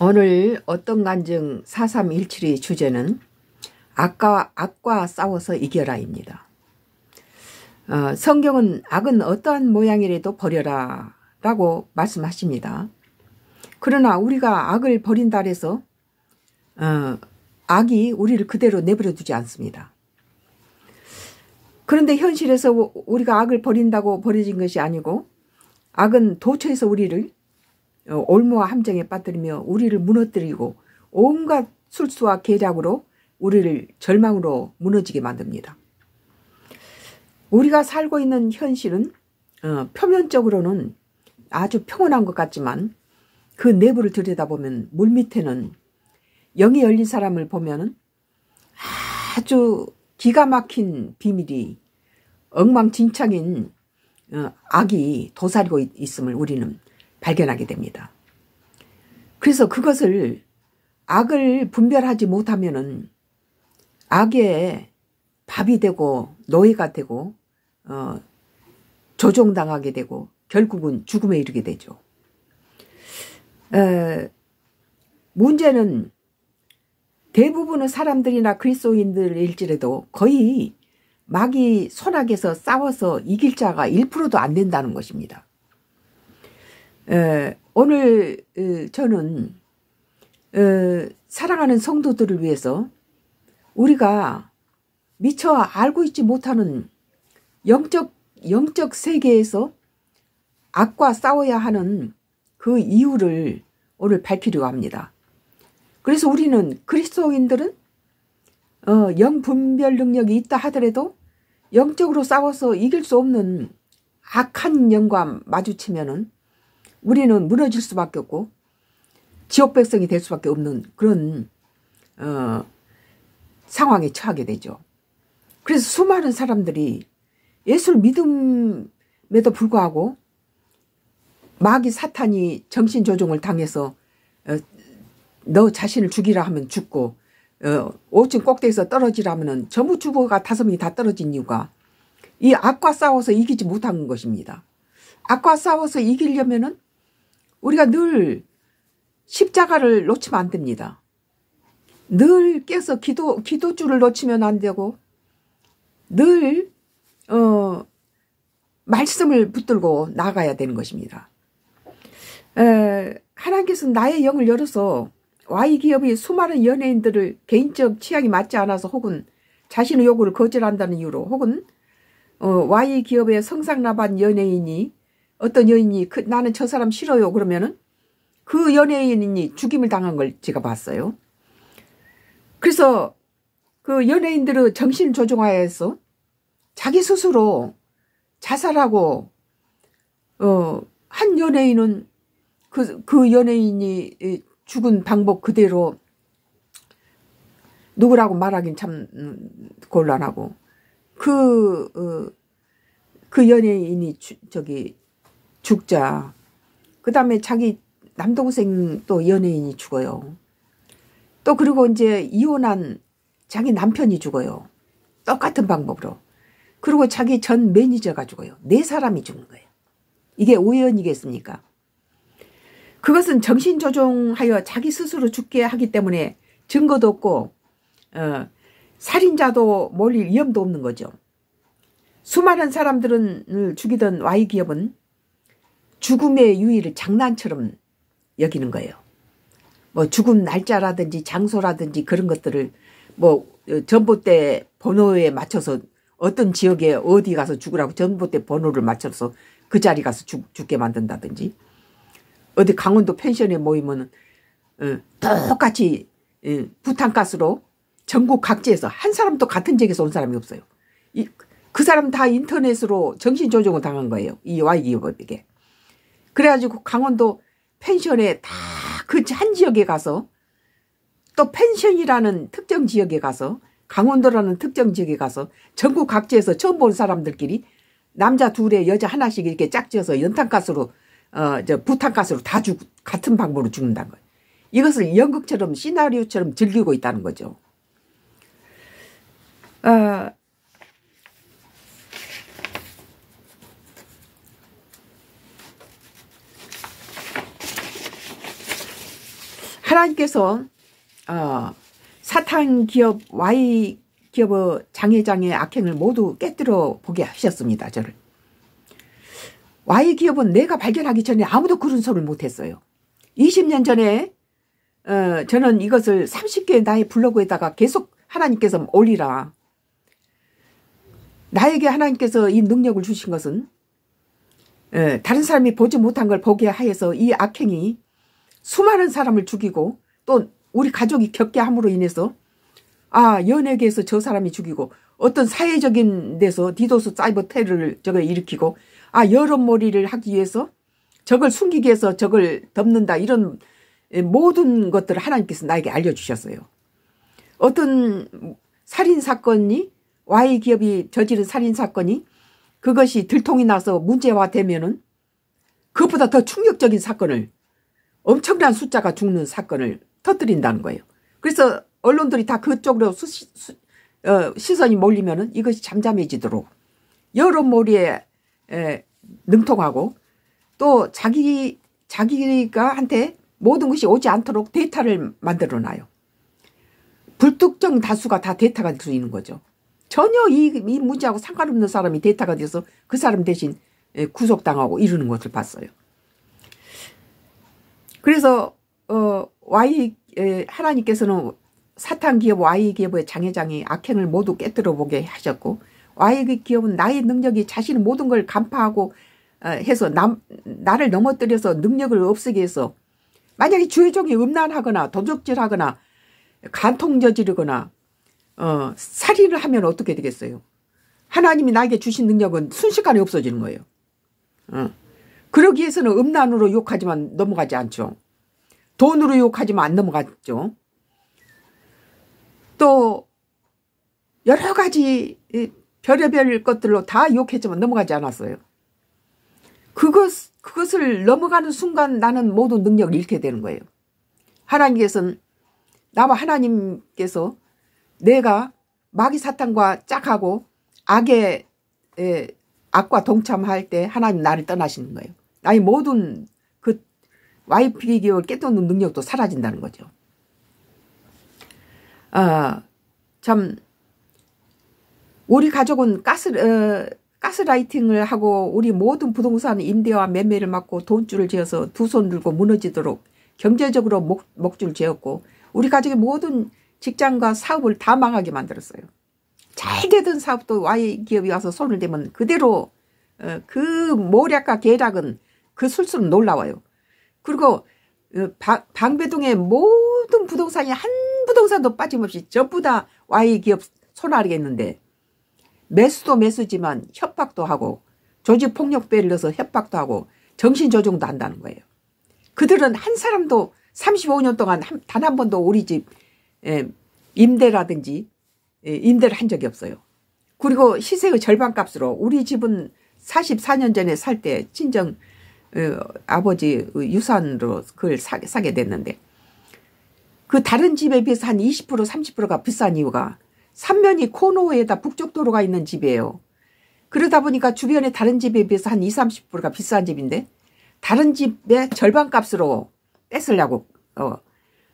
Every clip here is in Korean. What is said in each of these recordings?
오늘 어떤 간증 4317의 주제는 악과, 악과 싸워서 이겨라입니다. 어, 성경은 악은 어떠한 모양이라도 버려라 라고 말씀하십니다. 그러나 우리가 악을 버린다 해서 어, 악이 우리를 그대로 내버려 두지 않습니다. 그런데 현실에서 우리가 악을 버린다고 버려진 것이 아니고 악은 도처에서 우리를 어, 올무와 함정에 빠뜨리며 우리를 무너뜨리고 온갖 술수와 계략으로 우리를 절망으로 무너지게 만듭니다. 우리가 살고 있는 현실은 어, 표면적으로는 아주 평온한 것 같지만 그 내부를 들여다보면 물밑에는 영이 열린 사람을 보면 아주 기가 막힌 비밀이 엉망진창인 어, 악이 도사리고 있, 음을 우리는 발견하게 됩니다. 그래서 그것을 악을 분별하지 못하면은 악의 밥이 되고 노예가 되고 어, 조종당하게 되고 결국은 죽음에 이르게 되죠. 에, 문제는 대부분의 사람들이나 그리스도인들일지라도 거의 마귀 손악에서 싸워서 이길 자가 1%도 안 된다는 것입니다. 에, 오늘 에, 저는 에, 사랑하는 성도들을 위해서 우리가 미처 알고 있지 못하는 영적 영적 세계에서 악과 싸워야 하는 그 이유를 오늘 밝히려고 합니다. 그래서 우리는 그리스도인들은 어, 영분별 능력이 있다 하더라도 영적으로 싸워서 이길 수 없는 악한 영과 마주치면은 우리는 무너질 수밖에 없고 지옥 백성이 될 수밖에 없는 그런 어, 상황에 처하게 되죠. 그래서 수많은 사람들이 예수를 믿음에도 불구하고 마귀 사탄이 정신 조종을 당해서 어, 너 자신을 죽이라 하면 죽고 어, 5층 꼭대기에서 떨어지라 하면 전부 죽어가 다섯 명이 다 떨어진 이유가 이 악과 싸워서 이기지 못한 것입니다. 악과 싸워서 이기려면은 우리가 늘 십자가를 놓치면 안 됩니다. 늘 깨서 기도, 기도줄을 놓치면 안 되고, 늘, 어, 말씀을 붙들고 나가야 되는 것입니다. 에, 하나님께서 나의 영을 열어서 Y 기업이 수많은 연예인들을 개인적 취향이 맞지 않아서 혹은 자신의 요구를 거절한다는 이유로 혹은 어, Y 기업의 성상나반 연예인이 어떤 여인이 그, 나는 저 사람 싫어요 그러면은 그 연예인이 죽임을 당한 걸 제가 봤어요. 그래서 그 연예인들의 정신 조종하에서 자기 스스로 자살하고 어 한 연예인은 그그 그 연예인이 죽은 방법 그대로 누구라고 말하긴 참 음, 곤란하고 그그 어, 그 연예인이 주, 저기 죽자. 그 다음에 자기 남동생 또 연예인이 죽어요. 또 그리고 이제 이혼한 자기 남편이 죽어요. 똑같은 방법으로. 그리고 자기 전 매니저가 죽어요. 네 사람이 죽는 거예요. 이게 우연이겠습니까? 그것은 정신조종하여 자기 스스로 죽게 하기 때문에 증거도 없고 어, 살인자도 몰릴 위험도 없는 거죠. 수많은 사람들을 죽이던 Y 기업은 죽음의 유일를 장난처럼 여기는 거예요. 뭐 죽음 날짜라든지 장소라든지 그런 것들을 뭐 전봇대 번호에 맞춰서 어떤 지역에 어디 가서 죽으라고 전봇대 번호를 맞춰서 그 자리 가서 죽, 죽게 만든다든지 어디 강원도 펜션에 모이면 은 어, 똑같이 어, 부탄가스로 전국 각지에서 한 사람도 같은 지역에서 온 사람이 없어요. 이, 그 사람 다 인터넷으로 정신조정을 당한 거예요. 이 와이기업에게. 그래가지고 강원도 펜션에 다 그 한 지역에 가서 또 펜션이라는 특정 지역에 가서 강원도라는 특정 지역에 가서 전국 각지에서 처음 본 사람들끼리 남자 둘에 여자 하나씩 이렇게 짝지어서 연탄가스로 어저 부탄가스로 다 죽, 같은 방법으로 죽는다는 거예요. 이것을 연극처럼 시나리오처럼 즐기고 있다는 거죠. 어, 하나님께서 어, 사탄 기업 Y 기업 의장회장의 악행을 모두 깨뜨려 보게 하셨습니다. 저를. Y 기업은 내가 발견하기 전에 아무도 그런 소리를 못했어요. 20년 전에 어, 저는 이것을 30개의 나의 블로그에다가 계속 하나님께서 올리라. 나에게 하나님께서 이 능력을 주신 것은 어, 다른 사람이 보지 못한 걸 보게 하여서 이 악행이 수많은 사람을 죽이고 또 우리 가족이 겪게 함으로 인해서 아 연예계에서 저 사람이 죽이고 어떤 사회적인 데서 디도스 사이버 테러를 저걸 일으키고 아 여론몰이를 하기 위해서 저걸 숨기기 위해서 저걸 덮는다 이런 모든 것들을 하나님께서 나에게 알려주셨어요. 어떤 살인사건이 Y기업이 저지른 살인사건이 그것이 들통이 나서 문제화되면은 그것보다 더 충격적인 사건을 엄청난 숫자가 죽는 사건을 터뜨린다는 거예요. 그래서 언론들이 다 그쪽으로 수, 수, 어, 시선이 몰리면 은 이것이 잠잠해지도록 여러몰이에 에, 능통하고 또 자기 자기가 한테 모든 것이 오지 않도록 데이터를 만들어 놔요. 불특정 다수가 다 데이터가 될수 있는 거죠. 전혀 이, 이 문제하고 상관없는 사람이 데이터가 돼서 그 사람 대신 구속당하고 이러는 것을 봤어요. 그래서 어 Y 하나님께서는 사탄 기업 와이 기업의 장애장이 악행을 모두 깨뜨려 보게 하셨고 와 Y 기업은 나의 능력이 자신의 모든 걸 간파하고 어, 해서 남, 나를 넘어뜨려서 능력을 없애게 해서 만약에 주의 종이 음란하거나 도적질하거나 간통 저지르거나 어, 살인을 하면 어떻게 되겠어요? 하나님이 나에게 주신 능력은 순식간에 없어지는 거예요. 어. 그러기 위해서는 음란으로 욕하지만 넘어가지 않죠. 돈으로 욕하지만 안 넘어갔죠. 또 여러 가지 별의별 것들로 다 욕했지만 넘어가지 않았어요. 그것, 그것을 넘어가는 순간 나는 모든 능력을 잃게 되는 거예요. 하나님께서는 나와 하나님께서 내가 마귀 사탄과 짝하고 악의 악과 동참할 때 하나님 나를 떠나시는 거예요. 나의 모든 그 와이프 기업을 깨뜨는 능력도 사라진다는 거죠. 어, 참 우리 가족은 가스 어, 가스라이팅을 하고 우리 모든 부동산 임대와 매매를 막고 돈줄을 지어서 두 손 들고 무너지도록 경제적으로 목, 목줄 지었고 우리 가족의 모든 직장과 사업을 다 망하게 만들었어요. 잘 되던 사업도 Y 기업이 와서 손을 대면 그대로 어, 그 모략과 계략은 그 술수는 놀라워요. 그리고 어, 방배동의 모든 부동산이 한 부동산도 빠짐없이 전부 다 Y 기업 손아리겠는데 매수도 매수지만 협박도 하고 조직 폭력배를 넣어서 협박도 하고 정신 조종도 한다는 거예요. 그들은 한 사람도 35년 동안 단 한 번도 우리 집 예, 임대라든지 예, 임대를 한 적이 없어요. 그리고 시세의 절반값으로 우리 집은 44년 전에 살때 친정 어, 아버지 유산으로 그걸 사, 게 됐는데 그 다른 집에 비해서 한 20% 30%가 비싼 이유가 삼면이 코노에다 북쪽 도로가 있는 집이에요. 그러다 보니까 주변에 다른 집에 비해서 한 20, 30%가 비싼 집인데 다른 집의 절반값으로 뺏으려고 어,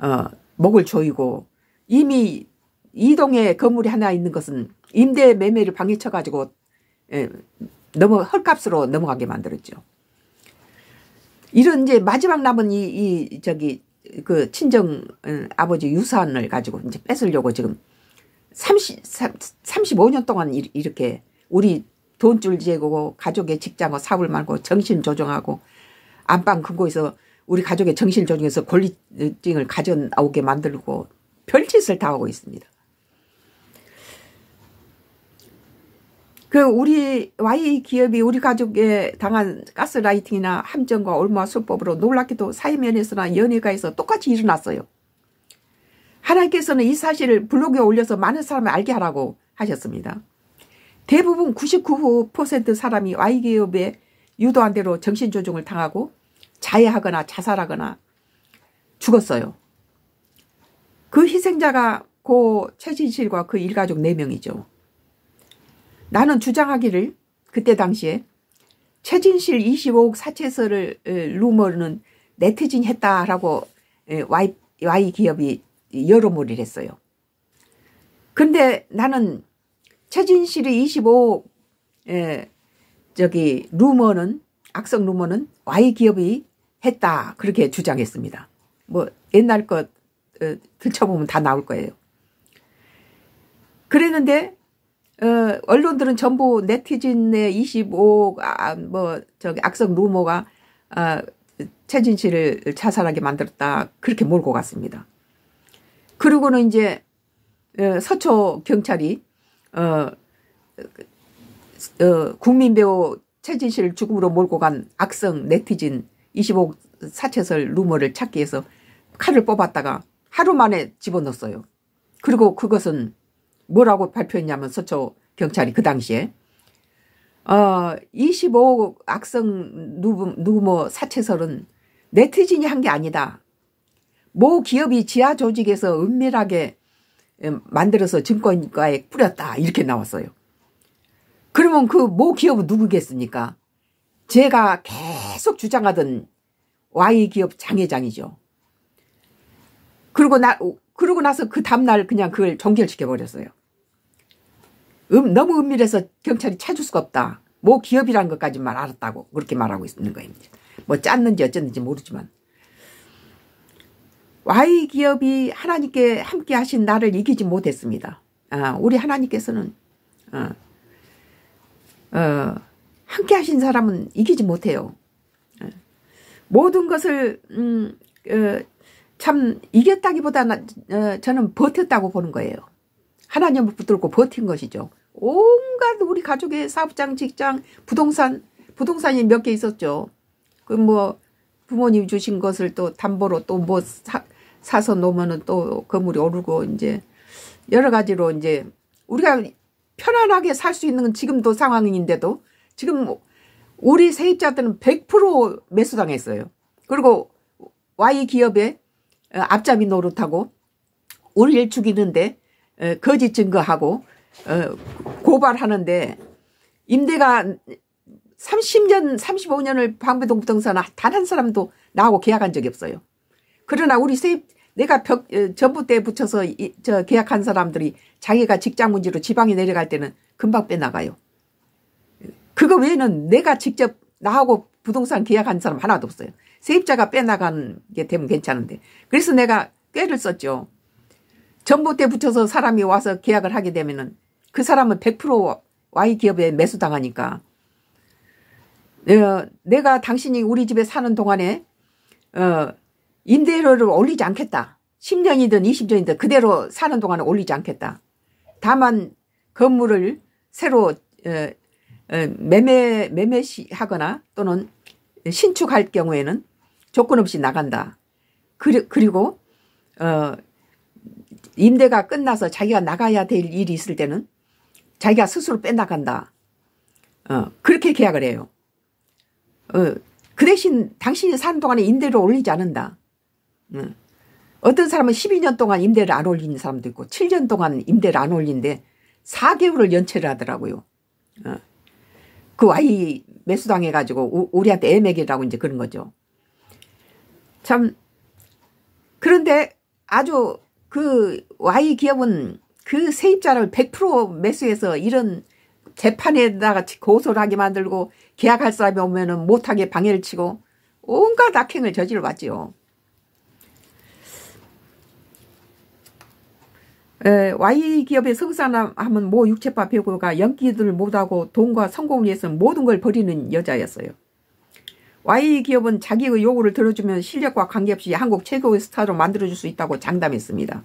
어, 목을 조이고 이미 이동에 건물이 하나 있는 것은 임대 매매를 방해쳐가지고 예, 넘어 헐값으로 넘어가게 만들었죠. 이런 이제 마지막 남은 이, 이 저기 그 친정 어, 아버지 유산을 가지고 이제 뺏으려고 지금 30, 35년 동안 이렇게 우리 돈줄 재고 가족의 직장어 뭐 사업을 말고 정신 조정하고 안방 근거에서 우리 가족의 정신 조정에서 권리증을 가져오게 만들고 별짓을 다 하고 있습니다. 그 우리 Y 기업이 우리 가족에 당한 가스라이팅이나 함정과 얼마 수법으로 놀랍게도 사회면에서나 연예가에서 똑같이 일어났어요. 하나님께서는 이 사실을 블로그에 올려서 많은 사람을 알게 하라고 하셨습니다. 대부분 99% 사람이 Y기업에 유도한 대로 정신조종을 당하고 자해하거나 자살하거나 죽었어요. 그 희생자가 고 최진실과 그 일가족 4명이죠. 나는 주장하기를 그때 당시에 최진실 25억 사채설을 루머는 네티즌 했다라고 Y, y 기업이 여러몰이를 했어요. 근데 나는 최진실이 25억 에, 저기 루머는 악성 루머는 Y 기업이 했다 그렇게 주장했습니다. 뭐 옛날 것 어, 들춰보면 다 나올 거예요. 그랬는데 어, 언론들은 전부 네티즌의 25, 아, 아 뭐, 저기, 악성 루머가, 아, 어, 최진 씨를 자살하게 만들었다. 그렇게 몰고 갔습니다. 그리고는 이제, 어, 서초 경찰이, 어, 어, 국민 배우 최진 씨를 죽음으로 몰고 간 악성 네티즌 25 사채설 루머를 찾기 위해서 칼을 뽑았다가 하루 만에 집어넣었어요. 그리고 그것은 뭐라고 발표했냐면서 초 경찰이 그 당시에 어 25억 악성 누구 누구 뭐 사채설은 네티즌이 한 게 아니다. 모 기업이 지하 조직에서 은밀하게 음, 만들어서 증권가에 뿌렸다 이렇게 나왔어요. 그러면 그 모 기업은 누구겠습니까? 제가 계속 주장하던 Y 기업 장회장이죠. 그리고 나 그러고 나서 그 다음날 그냥 그걸 종결시켜 버렸어요. 음, 너무 은밀해서 경찰이 찾을 수가 없다. 뭐 기업이라는 것까지만 알았다고 그렇게 말하고 있는 거입니다. 뭐 짰는지 어쨌는지 모르지만 Y 기업이 하나님께 함께 하신 나를 이기지 못했습니다. 아, 우리 하나님께서는 어, 어, 함께 하신 사람은 이기지 못해요. 예. 모든 것을 음, 어, 참 이겼다기보다는 어, 저는 버텼다고 보는 거예요. 하나님을 붙들고 버틴 것이죠. 온갖 우리 가족의 사업장, 직장, 부동산, 부동산이 몇 개 있었죠. 그뭐 부모님 주신 것을 또 담보로 또 뭐 사서 놓으면또 건물이 오르고 이제 여러 가지로 이제 우리가 편안하게 살 수 있는 건 지금도 상황인데도 지금 우리 세입자들은 100% 매수당했어요. 그리고 Y 기업에 앞잡이 노릇하고 우리를 죽이는데 어, 거짓 증거하고 어, 고발하는데 임대가 30년 35년을 방배동 부동산 단 한 사람도 나하고 계약한 적이 없어요. 그러나 우리 세입 내가 벽, 어, 전부 때 붙여서 이, 저 계약한 사람들이 자기가 직장 문제로 지방에 내려갈 때는 금방 빼나가요. 그거 외에는 내가 직접 나하고 부동산 계약한 사람 하나도 없어요. 세입자가 빼나간 게 되면 괜찮은데. 그래서 내가 꾀를 썼죠. 전봇대 붙여서 사람이 와서 계약을 하게 되면은 그 사람은 100% Y 기업에 매수당하니까 어, 내가 당신이 우리 집에 사는 동안에 어, 임대료를 올리지 않겠다. 10년이든 20년이든 그대로 사는 동안에 올리지 않겠다. 다만 건물을 새로 에, 어, 에, 어, 매매 매매하거나 또는 신축할 경우에는 조건 없이 나간다. 그리, 그리고 어, 임대가 끝나서 자기가 나가야 될 일이 있을 때는 자기가 스스로 빼나간다. 어, 그렇게 계약을 해요. 어, 그 대신 당신이 사는 동안에 임대를 올리지 않는다. 음. 어떤 사람은 12년 동안 임대를 안 올리는 사람도 있고 7년 동안 임대를 안 올리는데 4개월을 연체를 하더라고요. 어. 그 아이 매수당해가지고 우리한테 애매이라고 이제 그런 거죠. 참 그런데 아주 그 Y 기업은 그 세입자를 100% 매수해서 이런 재판에다가 고소를 하게 만들고 계약할 사람이 오면은 못하게 방해를 치고 온갖 악행을 저질러 왔지요. 에, Y 기업의 성산함은 모 육체파 배우가 연기들 을 못하고 돈과 성공을 위해서 모든 걸 버리는 여자였어요. Y 기업은 자기의 요구를 들어주면 실력과 관계없이 한국 최고의 스타로 만들어줄 수 있다고 장담했습니다.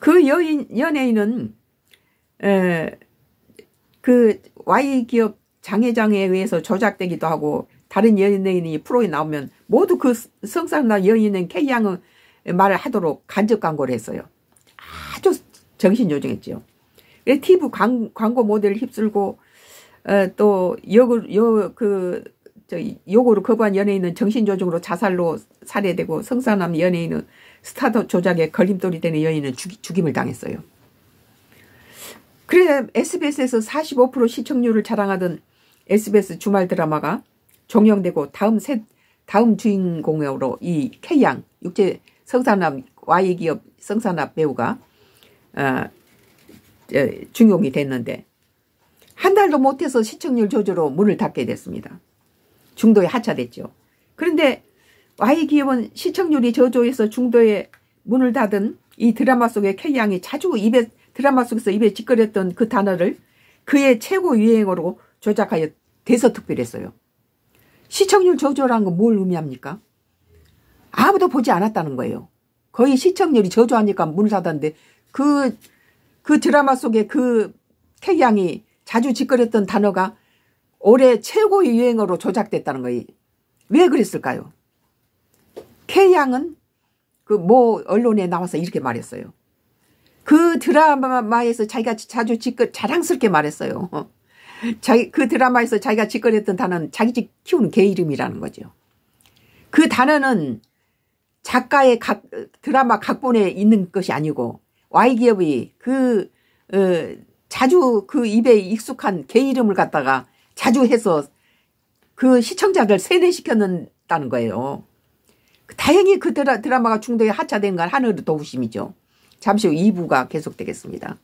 그 여인, 연예인은 에, 그 Y 기업 장회장에 의해서 조작되기도 하고 다른 연예인이 프로에 나오면 모두 그 성상남 연예인 K양의 말을 하도록 간접 광고를 했어요. 아주 정신 조정했지요 TV 광, 광고 모델을 휩쓸고 어, 또역 여, 그저 요구를 거부한 연예인은 정신조정으로 자살로 살해되고 성산남 연예인은 스타도 조작에 걸림돌이 되는 연예인은 죽, 임을 당했어요. 그래 SBS에서 45% 시청률을 자랑하던 SBS 주말 드라마가 종영되고 다음 셋 다음 주인공으로 이 K양 육제 성산남 Y기업 성산남 배우가 어, 중용이 됐는데 한 달도 못해서 시청률 조절로 문을 닫게 됐습니다. 중도에 하차됐죠. 그런데 Y기업은 시청률이 저조해서 중도에 문을 닫은 이 드라마 속의 K양이 자주 입에 드라마 속에서 입에 짓거렸던 그 단어를 그의 최고 유행어로 조작하여 대서특필했어요. 시청률 저조라는 건 뭘 의미합니까? 아무도 보지 않았다는 거예요. 거의 시청률이 저조하니까 문을 닫았는데 그, 그 드라마 속에 그 K양이 자주 짓거렸던 단어가 올해 최고 유행어로 조작됐다는 거예요. 왜 그랬을까요? K양은 그모 언론에 나와서 이렇게 말했어요. 그 드라마에서 자기가 자주 직거 자랑스럽게 말했어요. 자기 그 드라마에서 자기가 직거했던 단어는 자기 집 키우는 개 이름이라는 거죠. 그 단어는 작가의 각, 드라마 각본에 있는 것이 아니고 Y기업이 그 어, 자주 그 입에 익숙한 개 이름을 갖다가 자주 해서 그 시청자들 세뇌시켰다는 는 거예요. 다행히 그 드라마가 중도에 하차된 건 하늘의 도우심이죠. 잠시 후 2부가 계속되겠습니다.